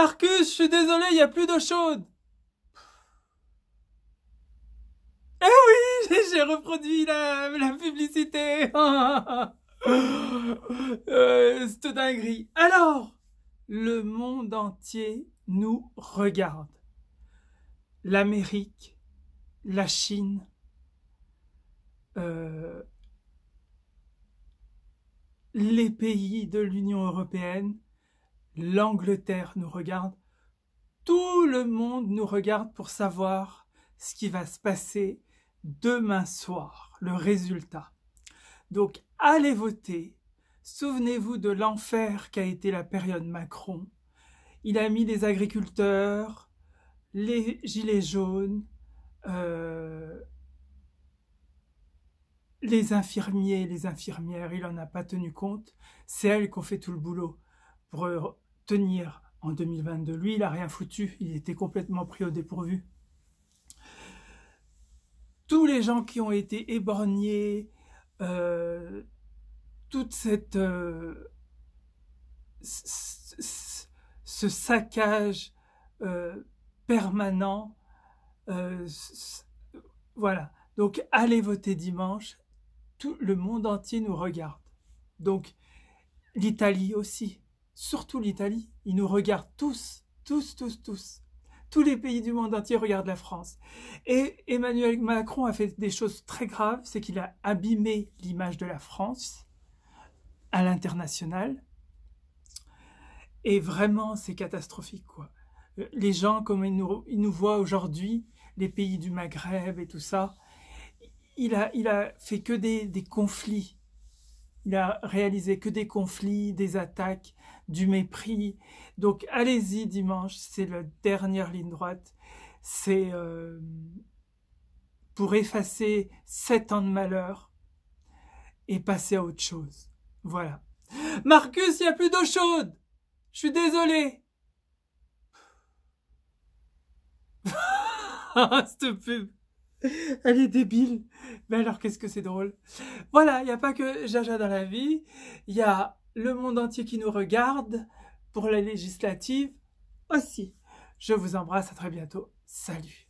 Marcus, je suis désolé, il n'y a plus d'eau chaude. Eh oui, j'ai reproduit la, publicité. euh, C'est dinguerie. Alors, le monde entier nous regarde. L'Amérique, la Chine, euh, les pays de l'Union européenne, l'Angleterre nous regarde, tout le monde nous regarde pour savoir ce qui va se passer demain soir, le résultat. Donc allez voter, souvenez-vous de l'enfer qu'a été la période Macron. Il a mis les agriculteurs, les gilets jaunes, euh, les infirmiers les infirmières, il n'en a pas tenu compte. C'est elles qui ont fait tout le boulot pour tenir en 2022. Lui, il n'a rien foutu, il était complètement pris au dépourvu. Tous les gens qui ont été éborgnés, euh, toute cette... Euh, ce saccage euh, permanent. voilà. Donc, allez voter dimanche. Tout le monde entier nous regarde. Donc, l'Italie aussi surtout l'Italie. Ils nous regardent tous, tous, tous, tous. Tous les pays du monde entier regardent la France. Et Emmanuel Macron a fait des choses très graves, c'est qu'il a abîmé l'image de la France à l'international. Et vraiment, c'est catastrophique, quoi. Les gens, comme ils nous, voient aujourd'hui, les pays du Maghreb et tout ça, il a, il a fait que des, des conflits il a réalisé que des conflits, des attaques, du mépris. Donc allez-y dimanche, c'est la dernière ligne droite. C'est euh, pour effacer sept ans de malheur et passer à autre chose. Voilà. Marcus, il n'y a plus d'eau chaude. Je suis désolé. Cette pub. Elle est débile. Mais alors, qu'est-ce que c'est drôle. Voilà, il n'y a pas que Jaja dans la vie. Il y a le monde entier qui nous regarde pour la législative aussi. Je vous embrasse, à très bientôt. Salut